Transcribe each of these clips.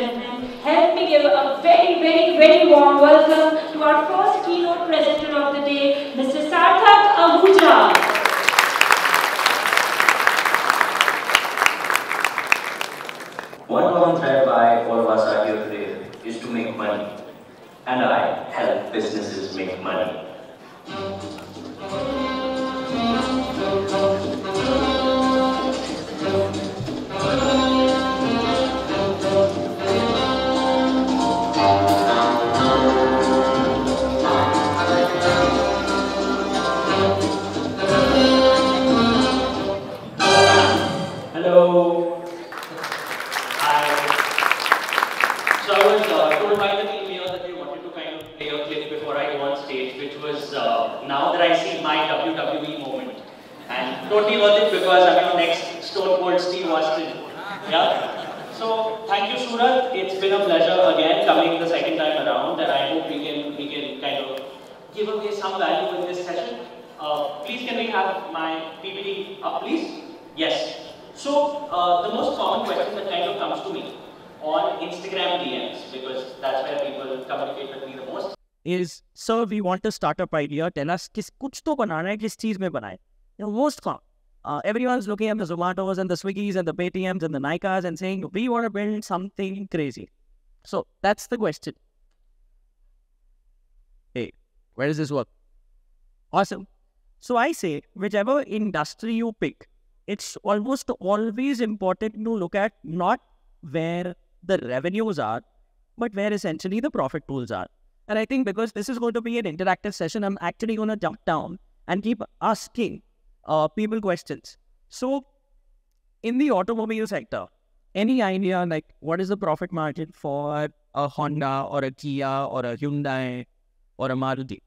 President, and help me give a very, very, very warm welcome to our first keynote presenter of the day, Mr. Sarthak Ahuja. One common thread why all of us are here today is to make money. And I help businesses make money. some value in this session. Uh, please can we have my PPT up please? Yes. So uh, the most common question that kind of comes to me on Instagram DMs because that's where people communicate with me the most. Is sir, we want a startup idea. Tell us, किस कुछ तो बनाना किस चीज में बनाए? The most common. Uh, everyone's looking at the Zomatos and the Swiggies and the Paytms and the Naikas and saying we want to build something crazy. So that's the question. Where does this work? Awesome. So I say, whichever industry you pick, it's almost always important to look at not where the revenues are, but where essentially the profit pools are. And I think because this is going to be an interactive session, I'm actually going to jump down and keep asking uh, people questions. So, in the automobile sector, any idea like what is the profit margin for a Honda or a Kia or a Hyundai or a Maruti.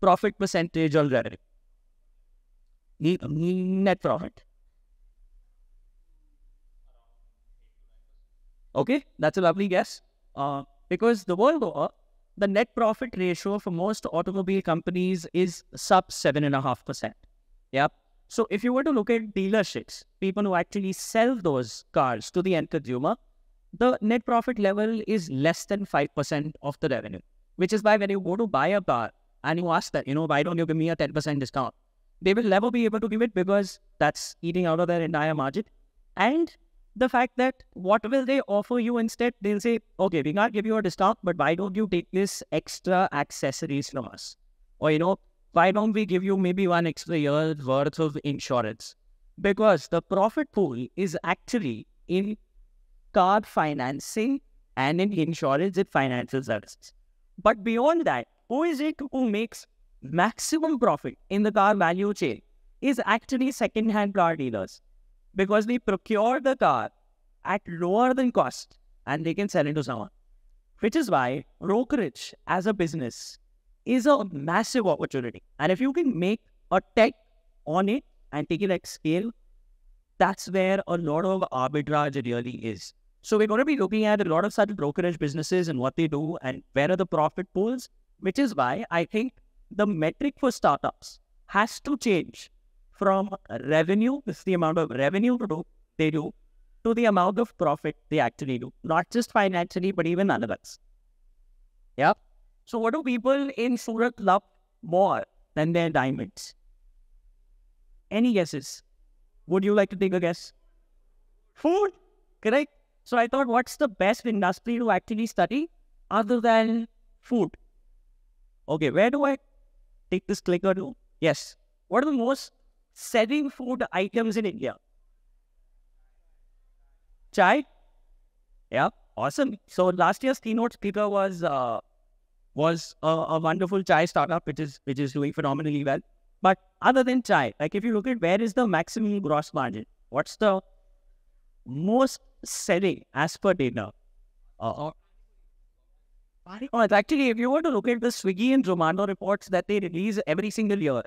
Profit percentage on revenue. Net profit. Okay, that's a lovely guess. Uh, because the world over, the net profit ratio for most automobile companies is sub 7.5%. Yeah. So if you were to look at dealerships, people who actually sell those cars to the end consumer, the net profit level is less than 5% of the revenue. Which is why when you go to buy a car and you ask them, you know, why don't you give me a 10% discount? They will never be able to give it because that's eating out of their entire margin. And the fact that what will they offer you instead? They'll say, okay, we can't give you a discount, but why don't you take this extra accessories from us? Or, you know, why don't we give you maybe one extra year's worth of insurance? Because the profit pool is actually in car financing and in insurance and financial services. But beyond that, who is it who makes maximum profit in the car value chain is actually second-hand car dealers because they procure the car at lower than cost and they can sell it to someone. Which is why brokerage as a business is a massive opportunity. And if you can make a tech on it and take it at scale, that's where a lot of arbitrage really is. So we're going to be looking at a lot of such brokerage businesses and what they do and where are the profit pools, which is why I think the metric for startups has to change from revenue, this is the amount of revenue they do, to the amount of profit they actually do, not just financially, but even otherwise. Yeah. So what do people in Surat love more than their diamonds? Any guesses? Would you like to take a guess? Food, correct? So I thought, what's the best industry to actually study other than food? Okay, where do I take this clicker to? Yes. What are the most selling food items in India? Chai? Yeah, awesome. So last year's keynote speaker was uh, was a, a, wonderful chai startup, which is which is doing phenomenally well. But other than chai, like if you look at where is the maximum gross margin, what's the most selling as per data. Uh, oh. actually, if you were to look at the Swiggy and Zomato reports that they release every single year,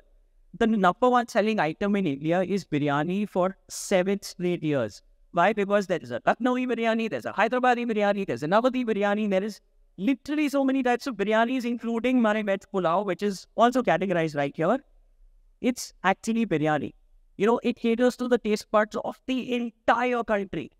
the number one selling item in India is biryani for seven straight years. Why? Because there is a Lucknowi biryani, there's a Hyderabadi biryani, there's a Navadi biryani, there is literally so many types of biryanis, including Marimet Pulao, which is also categorized right here. It's actually biryani. You know, it caters to the taste buds of the entire country.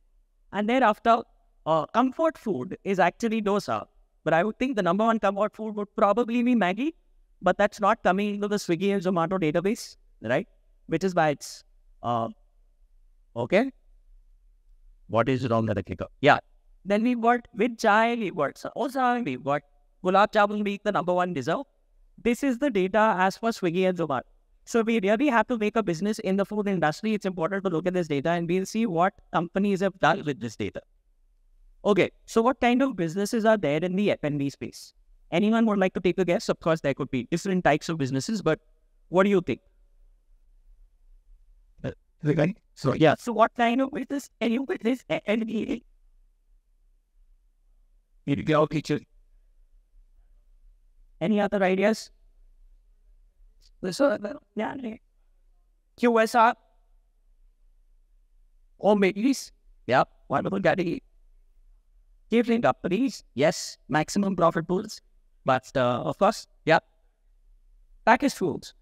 And thereafter, uh, comfort food is actually dosa. But I would think the number one comfort food would probably be Maggie, but that's not coming into the Swiggy and Zomato database, right? Which is why it's uh, okay. What is wrong with the kicker? Yeah. Then we got with chai, we got samosa, we got gulab jamun being the number one dessert. This is the data as for Swiggy and Zomato. So we really have to make a business in the food industry. It's important to look at this data and we'll see what companies have done with this data. Okay, so what kind of businesses are there in the F&B space? Anyone would like to take a guess? Of course, there could be different types of businesses, but what do you think? Uh, okay. So yeah. So what kind of business? Any business F&B? Medical kitchen. Any other ideas? Mesela yani QSR 11 yeah, one of the daddy gambling please, yes, maximum profit pools, but uh, of course, yeah, packaged foods,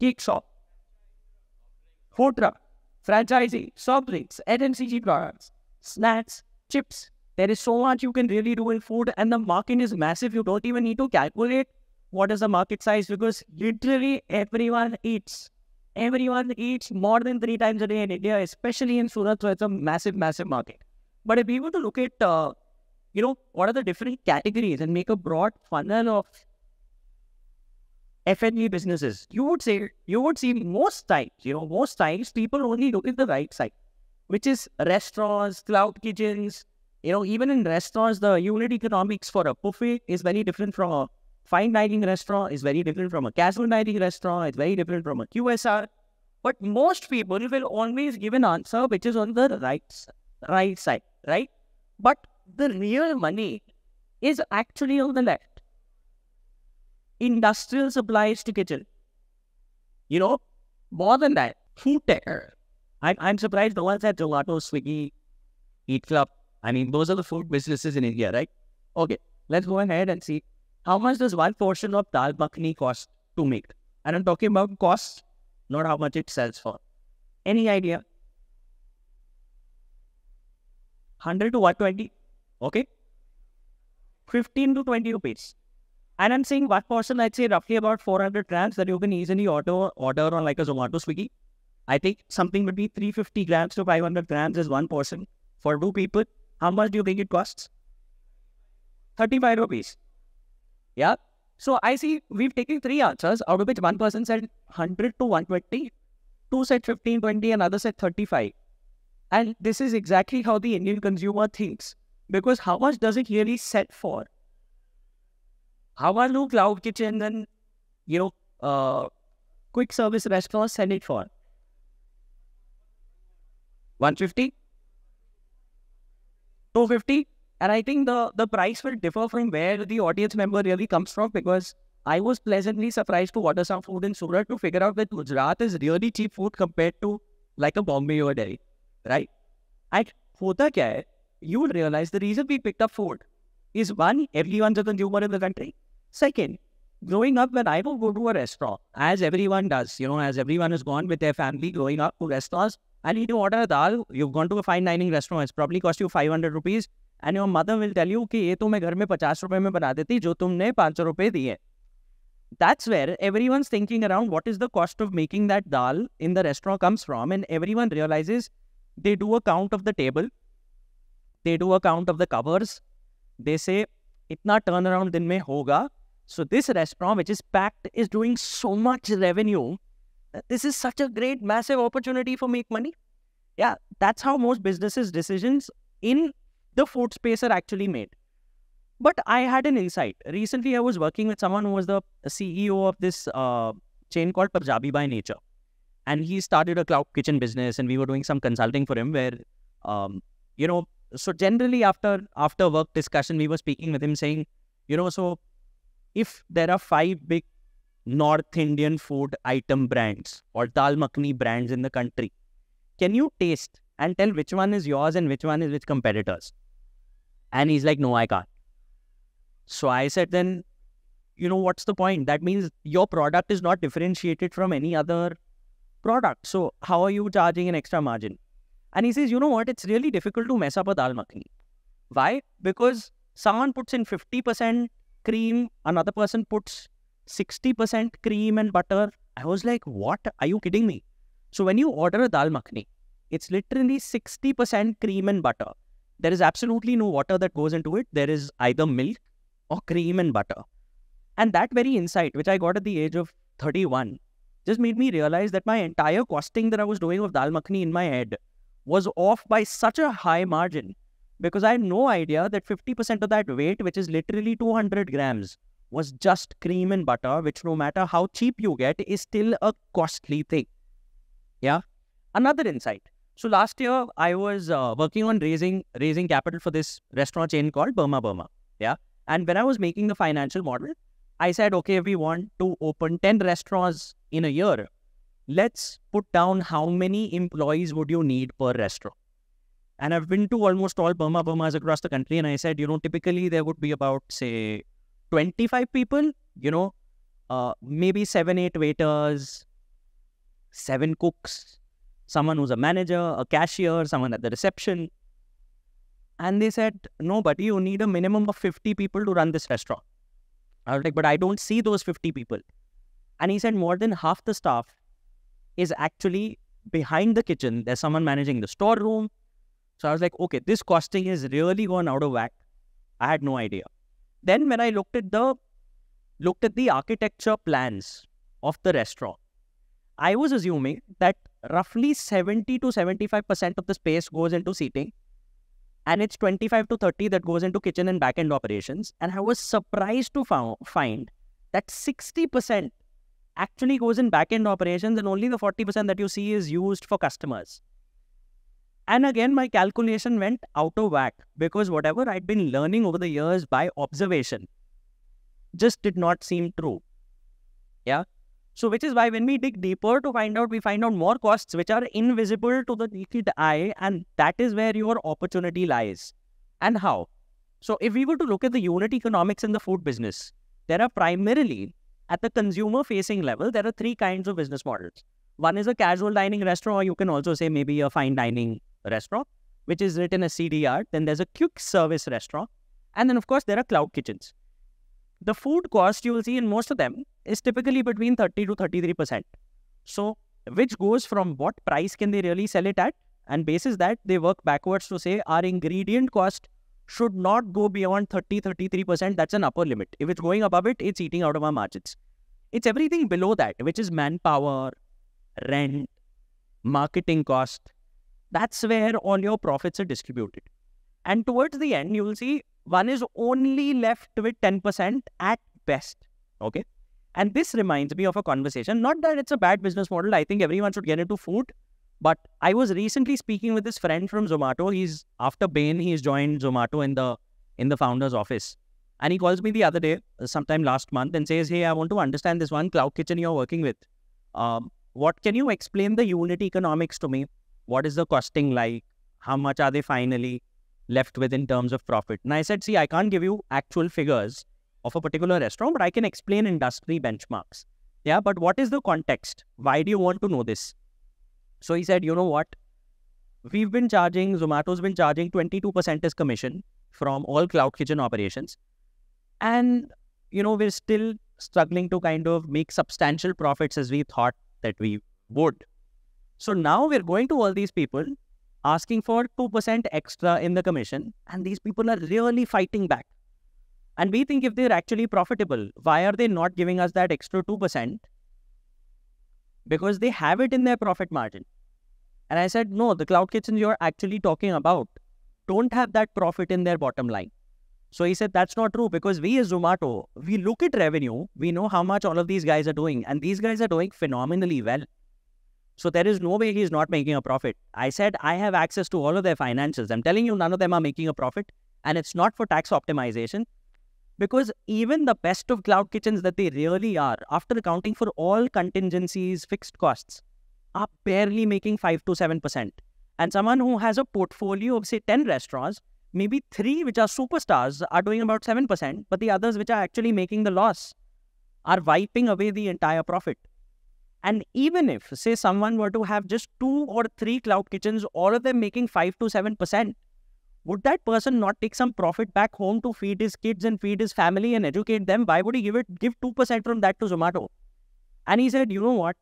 geek shop, food truck, franchisee, soft drinks, FMCG products, snacks, chips. There is so much you can really do in food, and the market is massive. You don't even need to calculate what is the market size because literally everyone eats. Everyone eats more than three times a day in India, especially in Surat. So it's a massive, massive market. But if we were to look at, uh, you know, what are the different categories and make a broad funnel of F&B businesses, you would say, you would see most times, you know, most times people only look at the right side, which is restaurants, cloud kitchens. You know, even in restaurants, the unit economics for a buffet is very different from a fine dining restaurant is very different from a casual dining restaurant. It's very different from a QSR. But most people will always give an answer which is on the right, right side, right? But the real money is actually on the left. Industrial supplies to kitchen. You know, more than that, food tech. I'm, I'm surprised the ones at Gelato, Swiggy, Eat Club. I mean, those are the food businesses in India, right? Okay, let's go ahead and see how much does one portion of dal makhani cost to make? And I'm talking about cost, not how much it sells for. Any idea? 100 to 120, okay? 15 to 20 rupees. And I'm saying one portion, I'd say roughly about 400 grams that you can easily order, order on like a Zomato Swiggy. I think something between 350 grams to 500 grams is one portion. For two people, how much do you think it costs? 35 rupees. Yeah. So I see we've taken three answers, out of which one person said 100 to 120, two said 15, 20, another said 35. And this is exactly how the Indian consumer thinks. Because how much does it really set for? How are no cloud kitchen and, you know, uh, quick service restaurants send it for? 150? 250? And I think the the price will differ from where the audience member really comes from because I was pleasantly surprised to order some food in Surat to figure out that Gujarat is really cheap food compared to like a Bombay or Delhi, right? And hota kya hai? You will realize the reason we picked up food is one, everyone's a consumer in the country. Second, growing up, when I would go to a restaurant, as everyone does, you know, as everyone has gone with their family growing up to restaurants, and you order a dal, you've gone to a fine dining restaurant, it's probably cost you 500 rupees. And your mother will tell you कि ये तो मैं घर में पचास रुपए में बना देती जो तुमने पांच सौ रुपए दिए that's where every one thinking around what is the cost of making that dal in the restaurant comes from and every one realise they do a count of the table they do a count of the covers they say इतना turn around दिन में होगा so this restaurant which is packed is doing so much revenue this is such a great massive opportunity for make money या that's how most business decision in the food spacer actually made. But I had an insight. Recently, I was working with someone who was the CEO of this uh, chain called Punjabi by Nature. And he started a cloud kitchen business, and we were doing some consulting for him where, um, you know, so generally after after work discussion, we were speaking with him saying, you know, so if there are five big North Indian food item brands or dal makhni brands in the country, can you taste and tell which one is yours and which one is which competitors? And he's like, no, I can't. So I said, then, you know, what's the point? That means your product is not differentiated from any other product. So how are you charging an extra margin? And he says, you know what? It's really difficult to mess up a dal makhani. Why? Because someone puts in 50% cream, another person puts 60% cream and butter. I was like, what? Are you kidding me? So when you order a dal makhani, it's literally 60% cream and butter. There is absolutely no water that goes into it. There is either milk or cream and butter. And that very insight, which I got at the age of 31, just made me realize that my entire costing that I was doing of dal makhni in my head was off by such a high margin because I had no idea that 50% of that weight, which is literally 200 grams, was just cream and butter, which no matter how cheap you get, is still a costly thing. Yeah. Another insight so last year I was uh, working on raising raising capital for this restaurant chain called Burma Burma. Yeah. And when I was making the financial model, I said, okay, we want to open 10 restaurants in a year. Let's put down how many employees would you need per restaurant. And I've been to almost all Burma Burmas across the country. And I said, you know, typically there would be about, say, 25 people, you know, uh, maybe seven, eight waiters, seven cooks, someone who's a manager, a cashier, someone at the reception. And they said, no, buddy, you need a minimum of 50 people to run this restaurant. I was like, but I don't see those 50 people. And he said, more than half the staff is actually behind the kitchen. There's someone managing the storeroom. So I was like, okay, this costing is really gone out of whack. I had no idea. Then when I looked at the looked at the architecture plans of the restaurant, I was assuming that roughly 70 to 75% of the space goes into seating and it's 25 to 30 that goes into kitchen and back end operations and i was surprised to found, find that 60% actually goes in back end operations and only the 40% that you see is used for customers and again my calculation went out of whack because whatever i'd been learning over the years by observation just did not seem true yeah so which is why when we dig deeper to find out, we find out more costs which are invisible to the naked eye and that is where your opportunity lies. And how? So if we were to look at the unit economics in the food business, there are primarily at the consumer facing level, there are three kinds of business models. One is a casual dining restaurant or you can also say maybe a fine dining restaurant which is written as CDR. Then there's a quick service restaurant. And then of course there are cloud kitchens the food cost you will see in most of them is typically between 30 to 33%. So, which goes from what price can they really sell it at? And basis that they work backwards to say our ingredient cost should not go beyond 30 33%. That's an upper limit. If it's going above it, it's eating out of our margins. It's everything below that, which is manpower, rent, marketing cost. That's where all your profits are distributed. And towards the end, you will see one is only left with 10% at best. Okay. And this reminds me of a conversation. Not that it's a bad business model. I think everyone should get into food. But I was recently speaking with this friend from Zomato. He's after Bain, he's joined Zomato in the in the founder's office. And he calls me the other day, uh, sometime last month, and says, Hey, I want to understand this one cloud kitchen you're working with. Um, what can you explain the unit economics to me? What is the costing like? How much are they finally? left with in terms of profit. And I said, see, I can't give you actual figures of a particular restaurant, but I can explain industry benchmarks. Yeah, but what is the context? Why do you want to know this? So he said, you know what? We've been charging, Zomato's been charging 22% as commission from all cloud kitchen operations. And, you know, we're still struggling to kind of make substantial profits as we thought that we would. So now we're going to all these people asking for 2% extra in the commission, and these people are really fighting back. And we think if they're actually profitable, why are they not giving us that extra 2%? Because they have it in their profit margin. And I said, no, the cloud kitchens you're actually talking about don't have that profit in their bottom line. So he said, that's not true because we as Zomato, we look at revenue, we know how much all of these guys are doing, and these guys are doing phenomenally well. So there is no way he's not making a profit. I said I have access to all of their finances. I'm telling you, none of them are making a profit. And it's not for tax optimization. Because even the best of cloud kitchens that they really are, after accounting for all contingencies, fixed costs, are barely making 5 to 7%. And someone who has a portfolio of, say, 10 restaurants, maybe three which are superstars are doing about 7%, but the others which are actually making the loss are wiping away the entire profit. And even if, say, someone were to have just two or three cloud kitchens, all of them making 5 to 7%, would that person not take some profit back home to feed his kids and feed his family and educate them? Why would he give it give 2% from that to Zomato? And he said, you know what?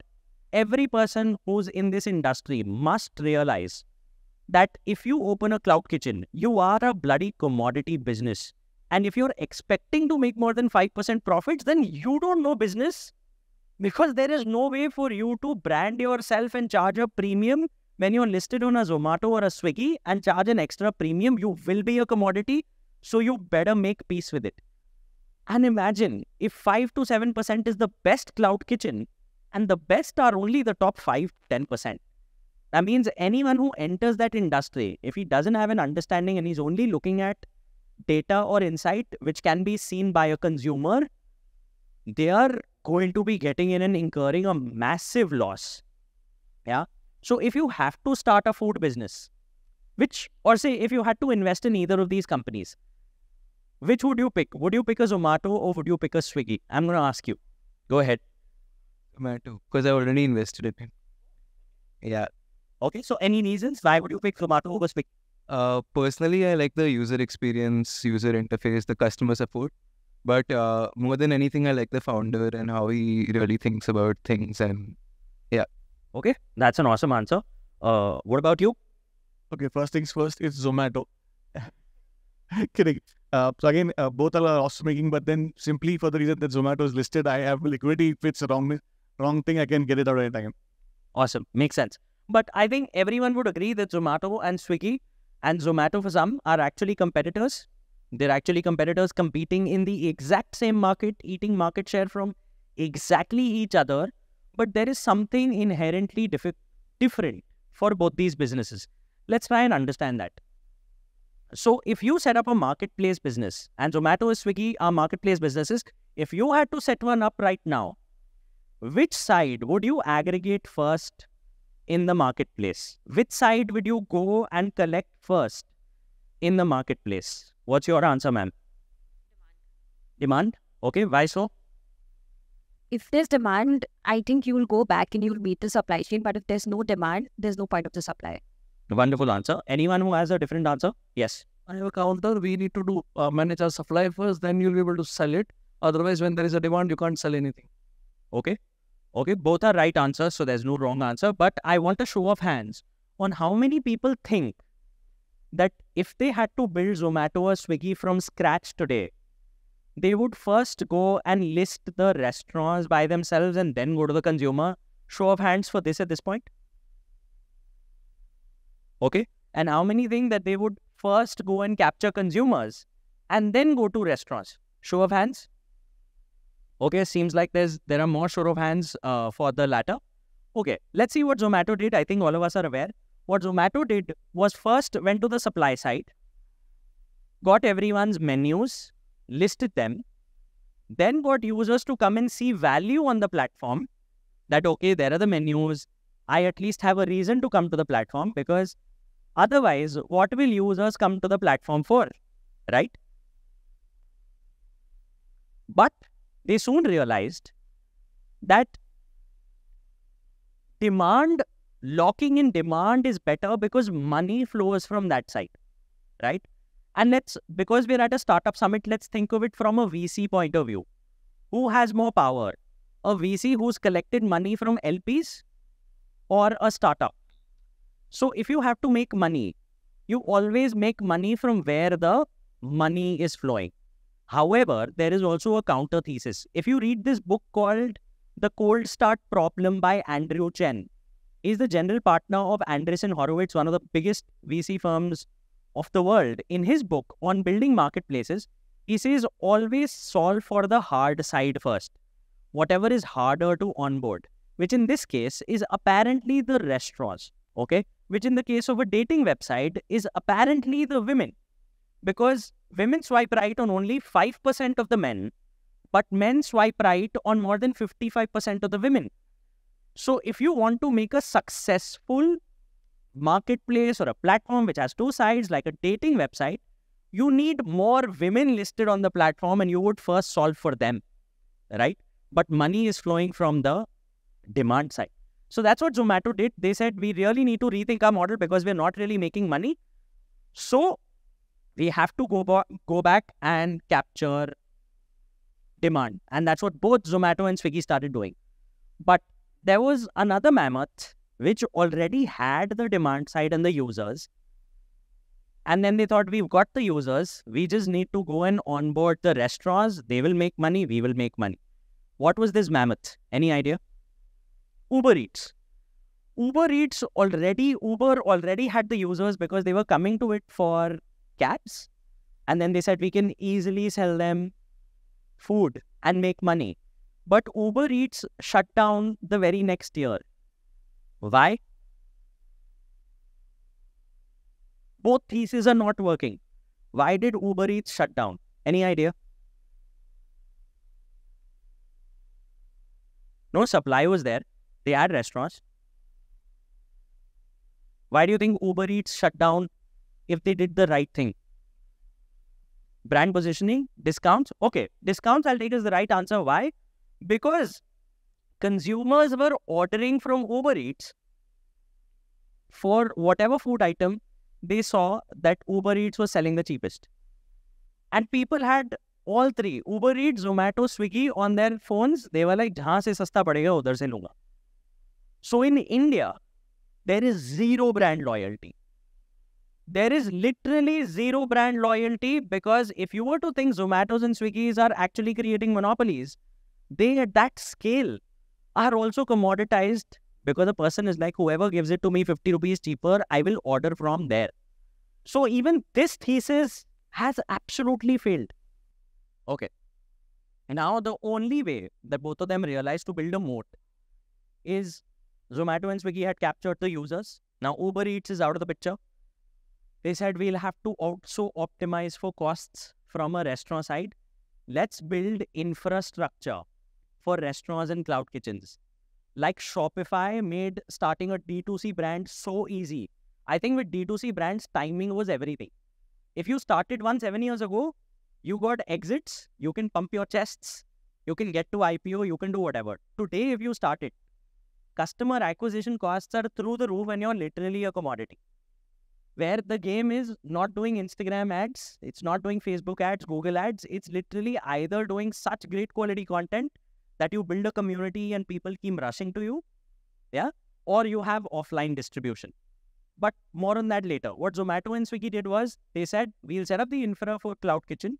Every person who's in this industry must realize that if you open a cloud kitchen, you are a bloody commodity business. And if you're expecting to make more than 5% profits, then you don't know business because there is no way for you to brand yourself and charge a premium when you're listed on a Zomato or a Swiggy and charge an extra premium. You will be a commodity, so you better make peace with it. And imagine if 5 to 7% is the best cloud kitchen and the best are only the top 5 10%. That means anyone who enters that industry, if he doesn't have an understanding and he's only looking at data or insight which can be seen by a consumer, they are going to be getting in and incurring a massive loss. Yeah. So if you have to start a food business, which, or say, if you had to invest in either of these companies, which would you pick? Would you pick a Zomato or would you pick a Swiggy? I'm going to ask you. Go ahead. Zomato, because I already invested in it. Yeah. Okay. So, any reasons why would you pick Zomato over Swiggy? Uh, personally, I like the user experience, user interface, the customer support. But uh, more than anything, I like the founder and how he really thinks about things. And yeah. Okay. That's an awesome answer. Uh, what about you? Okay. First things first, it's Zomato. Kidding. Uh, so again, uh, both are awesome making, but then simply for the reason that Zomato is listed, I have liquidity. If it's a wrong, wrong thing, I can get it out anytime. Awesome. Makes sense. But I think everyone would agree that Zomato and Swiggy and Zomato for some are actually competitors they're actually competitors competing in the exact same market, eating market share from exactly each other. But there is something inherently diff different for both these businesses. Let's try and understand that. So, if you set up a marketplace business, and Zomato and Swiggy are marketplace businesses, if you had to set one up right now, which side would you aggregate first in the marketplace? Which side would you go and collect first in the marketplace? What's your answer, ma'am? Demand. Okay, why so? If there's demand, I think you will go back and you will meet the supply chain. But if there's no demand, there's no point of the supply. Wonderful answer. Anyone who has a different answer? Yes. I have a counter. We need to do uh, manage our supply first, then you'll be able to sell it. Otherwise, when there is a demand, you can't sell anything. Okay. Okay. Both are right answers, so there's no wrong answer. But I want a show of hands on how many people think that if they had to build Zomato or Swiggy from scratch today, they would first go and list the restaurants by themselves and then go to the consumer. Show of hands for this at this point. Okay. And how many think that they would first go and capture consumers and then go to restaurants? Show of hands. Okay, seems like there's there are more show of hands uh, for the latter. Okay, let's see what Zomato did. I think all of us are aware what Zomato did was first went to the supply side, got everyone's menus, listed them, then got users to come and see value on the platform that, okay, there are the menus. I at least have a reason to come to the platform because otherwise, what will users come to the platform for? Right? But they soon realized that demand locking in demand is better because money flows from that side, right? And let's, because we're at a startup summit, let's think of it from a VC point of view. Who has more power? A VC who's collected money from LPs or a startup? So if you have to make money, you always make money from where the money is flowing. However, there is also a counter thesis. If you read this book called The Cold Start Problem by Andrew Chen, is the general partner of Andreessen Horowitz, one of the biggest VC firms of the world. In his book on building marketplaces, he says always solve for the hard side first, whatever is harder to onboard, which in this case is apparently the restaurants, okay? Which in the case of a dating website is apparently the women, because women swipe right on only 5% of the men, but men swipe right on more than 55% of the women. So if you want to make a successful marketplace or a platform which has two sides like a dating website, you need more women listed on the platform and you would first solve for them, right? But money is flowing from the demand side. So that's what Zomato did. They said we really need to rethink our model because we're not really making money. So we have to go, go back and capture demand. And that's what both Zomato and Swiggy started doing. But there was another mammoth which already had the demand side and the users. And then they thought, we've got the users. We just need to go and onboard the restaurants. They will make money. We will make money. What was this mammoth? Any idea? Uber Eats. Uber Eats already, Uber already had the users because they were coming to it for cabs. And then they said, we can easily sell them food and make money. But Uber Eats shut down the very next year. Why? Both theses are not working. Why did Uber Eats shut down? Any idea? No supply was there. They had restaurants. Why do you think Uber Eats shut down if they did the right thing? Brand positioning, discounts. Okay, discounts I'll take as the right answer. Why? because consumers were ordering from Uber Eats for whatever food item they saw that Uber Eats was selling the cheapest. And people had all three Uber Eats, Zomato, Swiggy on their phones. They were like, se sasta padega, udhar se lunga. So in India, there is zero brand loyalty. There is literally zero brand loyalty because if you were to think Zomatos and Swiggy's are actually creating monopolies, they at that scale are also commoditized because a person is like, whoever gives it to me 50 rupees cheaper, I will order from there. So even this thesis has absolutely failed. Okay. Now, the only way that both of them realized to build a moat is Zomato and Swiggy had captured the users. Now, Uber Eats is out of the picture. They said, we'll have to also optimize for costs from a restaurant side. Let's build infrastructure for restaurants and cloud kitchens. Like Shopify made starting a D2C brand so easy. I think with D2C brands, timing was everything. If you started one seven years ago, you got exits, you can pump your chests, you can get to IPO, you can do whatever. Today, if you start it, customer acquisition costs are through the roof and you're literally a commodity. Where the game is not doing Instagram ads, it's not doing Facebook ads, Google ads, it's literally either doing such great quality content that you build a community and people keep rushing to you. Yeah. Or you have offline distribution. But more on that later. What Zomato and Swiggy did was they said, we'll set up the infra for Cloud Kitchen.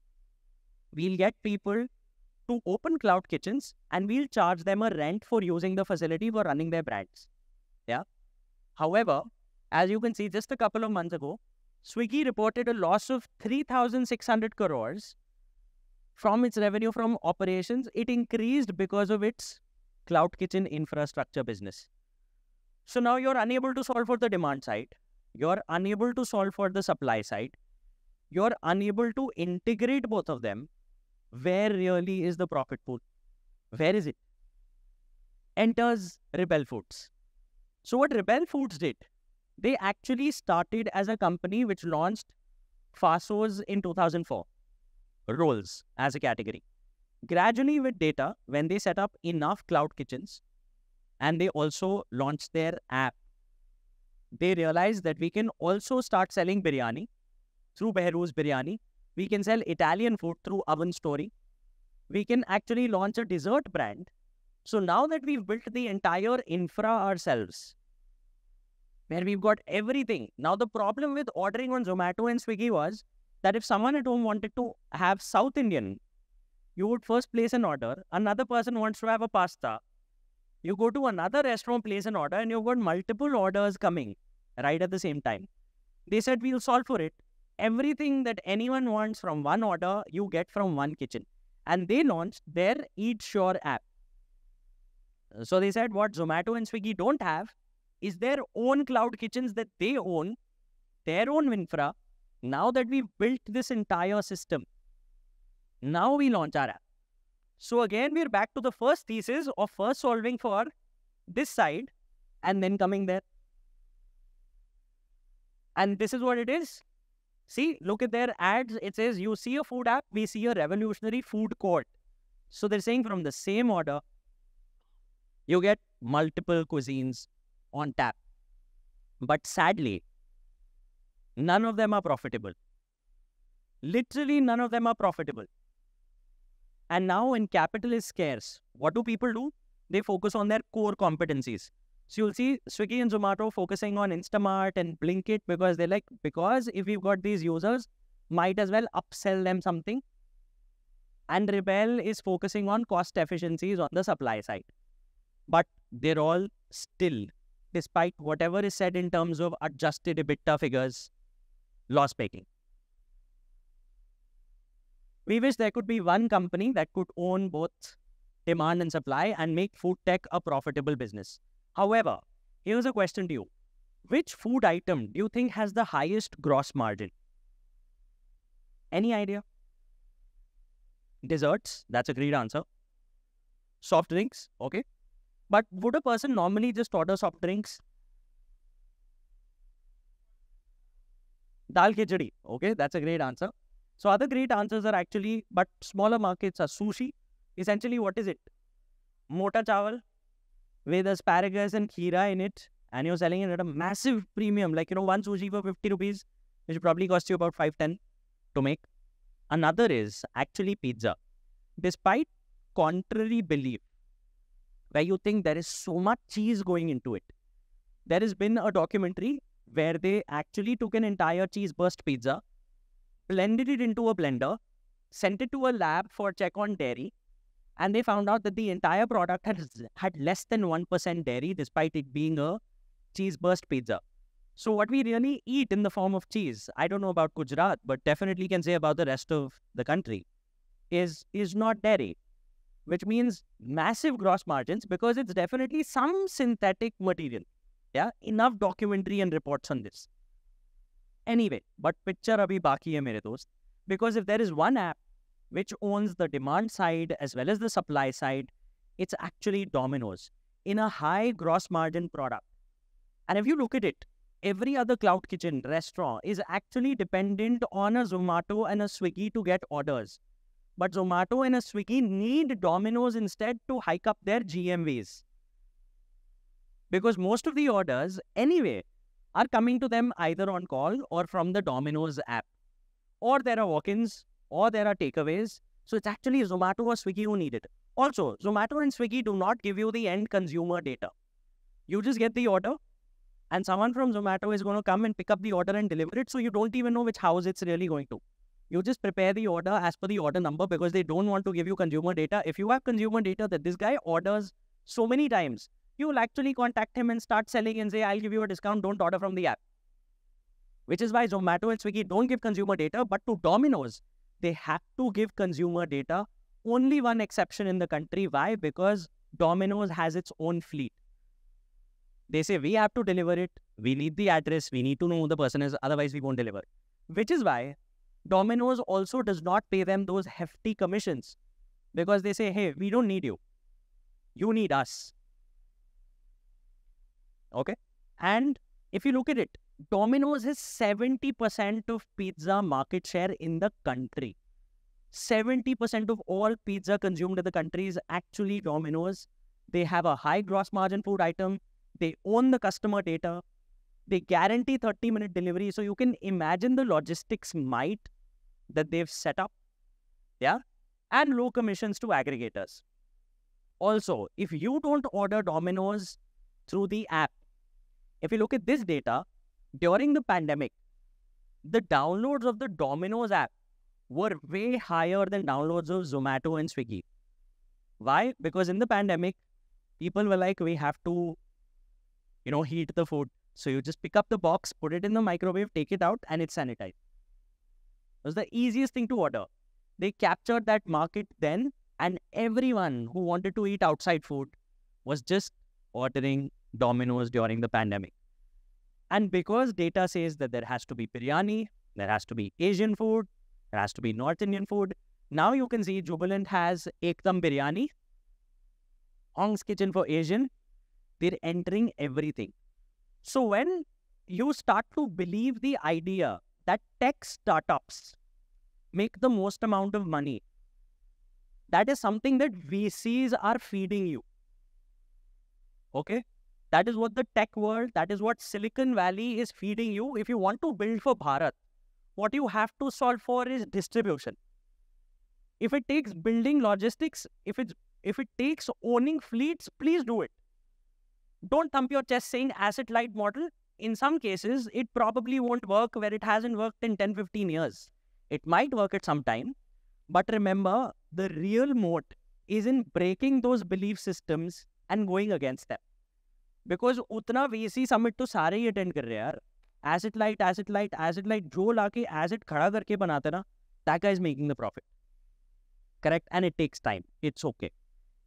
We'll get people to open Cloud Kitchens and we'll charge them a rent for using the facility for running their brands. Yeah. However, as you can see, just a couple of months ago, Swiggy reported a loss of 3,600 crores from its revenue from operations, it increased because of its cloud kitchen infrastructure business. So now you're unable to solve for the demand side. You're unable to solve for the supply side. You're unable to integrate both of them. Where really is the profit pool? Where is it? Enters Rebel Foods. So what Rebel Foods did, they actually started as a company which launched Fasos in 2004 roles as a category. Gradually, with data, when they set up enough cloud kitchens and they also launch their app, they realize that we can also start selling biryani through Behrouz Biryani. We can sell Italian food through Oven Story. We can actually launch a dessert brand. So now that we've built the entire infra ourselves, where we've got everything. Now, the problem with ordering on Zomato and Swiggy was that if someone at home wanted to have South Indian, you would first place an order. Another person wants to have a pasta. You go to another restaurant, place an order, and you've got multiple orders coming right at the same time. They said, We'll solve for it. Everything that anyone wants from one order, you get from one kitchen. And they launched their Eat Sure app. So they said, What Zomato and Swiggy don't have is their own cloud kitchens that they own, their own infra, now that we built this entire system, now we launch our app. So again, we're back to the first thesis of first solving for this side and then coming there. And this is what it is. See, look at their ads. It says, you see a food app, we see a revolutionary food court. So they're saying from the same order, you get multiple cuisines on tap. But sadly, None of them are profitable. Literally, none of them are profitable. And now, when capital is scarce, what do people do? They focus on their core competencies. So you'll see Swiggy and Zomato focusing on Instamart and Blinkit because they're like, because if we've got these users, might as well upsell them something. And Rebel is focusing on cost efficiencies on the supply side. But they're all still, despite whatever is said in terms of adjusted EBITDA figures, loss making. We wish there could be one company that could own both demand and supply and make food tech a profitable business. However, here's a question to you. Which food item do you think has the highest gross margin? Any idea? Desserts, that's a great answer. Soft drinks, okay. But would a person normally just order soft drinks? dal khichdi. Okay, that's a great answer. So other great answers are actually, but smaller markets are sushi. Essentially, what is it? Mota chawal with asparagus and kheera in it, and you're selling it at a massive premium. Like, you know, one sushi for 50 rupees, which probably cost you about 510 to make. Another is actually pizza. Despite contrary belief, where you think there is so much cheese going into it, there has been a documentary where they actually took an entire cheese burst pizza, blended it into a blender, sent it to a lab for check on dairy, and they found out that the entire product had, had less than 1% dairy despite it being a cheese burst pizza. So what we really eat in the form of cheese, I don't know about Gujarat, but definitely can say about the rest of the country, is is not dairy, which means massive gross margins because it's definitely some synthetic material. Yeah, enough documentary and reports on this. Anyway, but picture abhi baki hai mere dost. Because if there is one app which owns the demand side as well as the supply side, it's actually Domino's in a high gross margin product. And if you look at it, every other cloud kitchen restaurant is actually dependent on a Zomato and a Swiggy to get orders. But Zomato and a Swiggy need Domino's instead to hike up their GMVs because most of the orders, anyway, are coming to them either on call or from the Domino's app. Or there are walk ins, or there are takeaways. So it's actually Zomato or Swiggy who need it. Also, Zomato and Swiggy do not give you the end consumer data. You just get the order, and someone from Zomato is going to come and pick up the order and deliver it. So you don't even know which house it's really going to. You just prepare the order as per the order number because they don't want to give you consumer data. If you have consumer data that this guy orders so many times, you will actually contact him and start selling and say, I'll give you a discount, don't order from the app. Which is why Zomato and Swiggy don't give consumer data, but to Domino's, they have to give consumer data. Only one exception in the country. Why? Because Domino's has its own fleet. They say, we have to deliver it. We need the address. We need to know who the person is. Otherwise, we won't deliver. Which is why Domino's also does not pay them those hefty commissions because they say, hey, we don't need you. You need us. Okay. And if you look at it, Domino's has 70% of pizza market share in the country. 70% of all pizza consumed in the country is actually Domino's. They have a high gross margin food item. They own the customer data. They guarantee 30 minute delivery. So you can imagine the logistics might that they've set up. Yeah. And low commissions to aggregators. Also, if you don't order Domino's through the app, if you look at this data, during the pandemic, the downloads of the Domino's app were way higher than downloads of Zomato and Swiggy. Why? Because in the pandemic, people were like, we have to, you know, heat the food. So you just pick up the box, put it in the microwave, take it out, and it's sanitized. It was the easiest thing to order. They captured that market then, and everyone who wanted to eat outside food was just ordering Dominoes during the pandemic. And because data says that there has to be biryani, there has to be Asian food, there has to be North Indian food, now you can see Jubilant has Ekdam Biryani, Hong's Kitchen for Asian. They're entering everything. So when you start to believe the idea that tech startups make the most amount of money, that is something that VCs are feeding you. Okay? That is what the tech world, that is what Silicon Valley is feeding you. If you want to build for Bharat, what you have to solve for is distribution. If it takes building logistics, if it's if it takes owning fleets, please do it. Don't thump your chest saying asset light model. In some cases, it probably won't work where it hasn't worked in 10, 15 years. It might work at some time. But remember, the real moat is in breaking those belief systems and going against them. Because उतना we C summit तो सारे ही attend कर रहे हैं यार acid light acid light acid light जो ला के acid खड़ा करके बनाते ना टैका is making the profit correct and it takes time it's okay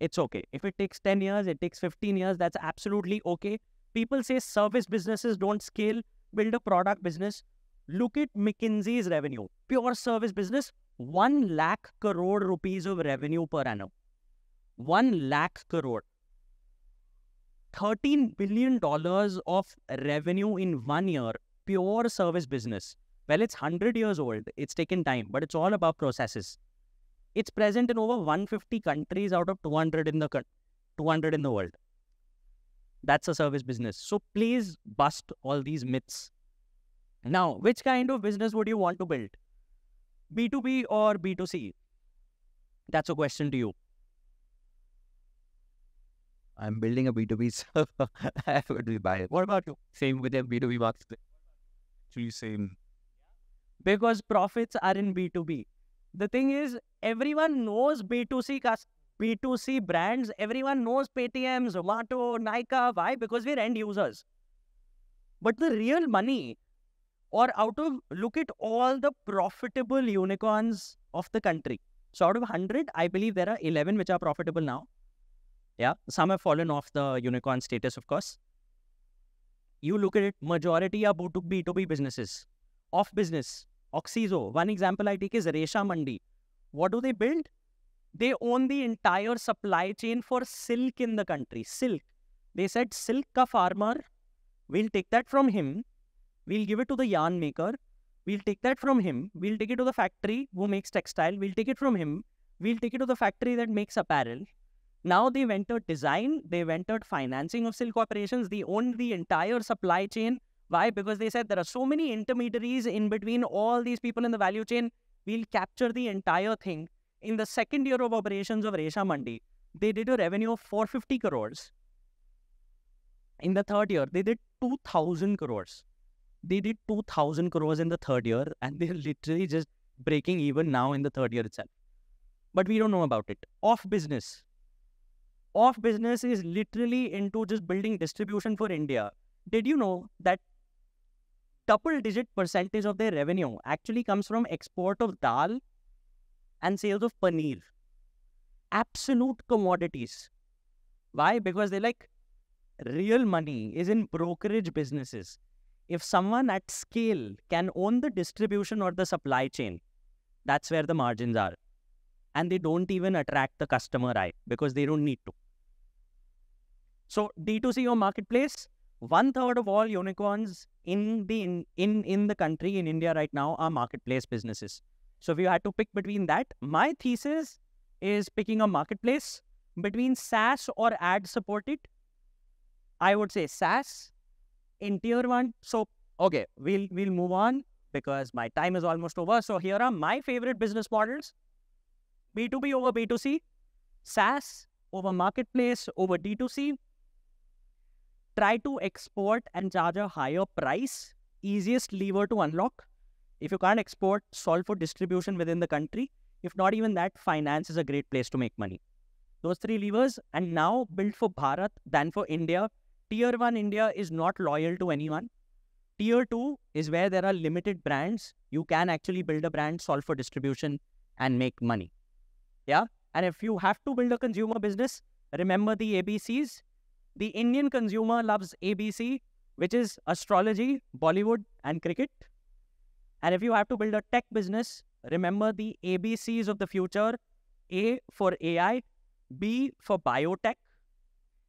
it's okay if it takes ten years it takes fifteen years that's absolutely okay people से service business don't scale build a product business look it मिकिनजीज revenue pure service business one lakh crore rupees of revenue per annum. One lakh crore $13 billion of revenue in one year, pure service business. Well, it's 100 years old. It's taken time, but it's all about processes. It's present in over 150 countries out of 200 in the 200 in the world. That's a service business. So please bust all these myths. Now, which kind of business would you want to build? B2B or B2C? That's a question to you. I'm building a B2B, so I buy it. What about you? Same with your B2B marketplace. Actually, same. Because profits are in B2B. The thing is, everyone knows B2C customers. B2C brands, everyone knows Paytm, Zomato, Nike. Why? Because we're end users. But the real money, or out of look at all the profitable unicorns of the country. So out of 100, I believe there are 11 which are profitable now. Yeah, some have fallen off the unicorn status, of course. You look at it, majority are B2B, 2 b businesses. Off business, Oxizo. One example I take is Resha Mandi. What do they build? They own the entire supply chain for silk in the country. Silk. They said, silk ka farmer, we'll take that from him. We'll give it to the yarn maker. We'll take that from him. We'll take it to the factory who makes textile. We'll take it from him. We'll take it to the factory that makes apparel. Now they've entered design, they've entered financing of silk operations, they own the entire supply chain. Why? Because they said there are so many intermediaries in between all these people in the value chain. We'll capture the entire thing. In the second year of operations of Resha Mandi, they did a revenue of 450 crores. In the third year, they did 2,000 crores. They did 2,000 crores in the third year, and they're literally just breaking even now in the third year itself. But we don't know about it. Off business, of business is literally into just building distribution for India. Did you know that double digit percentage of their revenue actually comes from export of dal and sales of paneer? Absolute commodities. Why? Because they like real money is in brokerage businesses. If someone at scale can own the distribution or the supply chain, that's where the margins are and they don't even attract the customer eye because they don't need to. So D2C or marketplace, one third of all unicorns in the in, in in the country in India right now are marketplace businesses. So if you had to pick between that, my thesis is picking a marketplace between SaaS or ad supported. I would say SaaS in tier one. So okay, we'll we'll move on because my time is almost over. So here are my favorite business models B2B over B2C, SaaS over marketplace over D2C. Try to export and charge a higher price, easiest lever to unlock. If you can't export, solve for distribution within the country. If not even that, finance is a great place to make money. Those three levers, and now built for Bharat than for India. Tier 1 India is not loyal to anyone. Tier 2 is where there are limited brands. You can actually build a brand, solve for distribution, and make money. Yeah. And if you have to build a consumer business, remember the ABCs. The Indian consumer loves ABC, which is astrology, Bollywood, and cricket. And if you have to build a tech business, remember the ABCs of the future A for AI, B for biotech,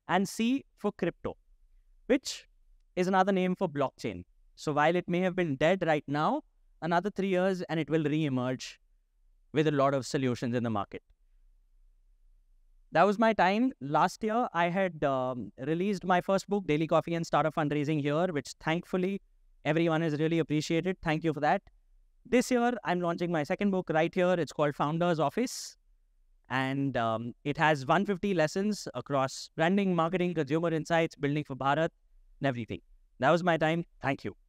and C for crypto, which is another name for blockchain. So while it may have been dead right now, another three years and it will re emerge with a lot of solutions in the market. That was my time. Last year, I had um, released my first book, Daily Coffee and Startup Fundraising here, which thankfully everyone has really appreciated. Thank you for that. This year, I'm launching my second book right here. It's called Founder's Office. And um, it has 150 lessons across branding, marketing, consumer insights, building for Bharat, and everything. That was my time. Thank you.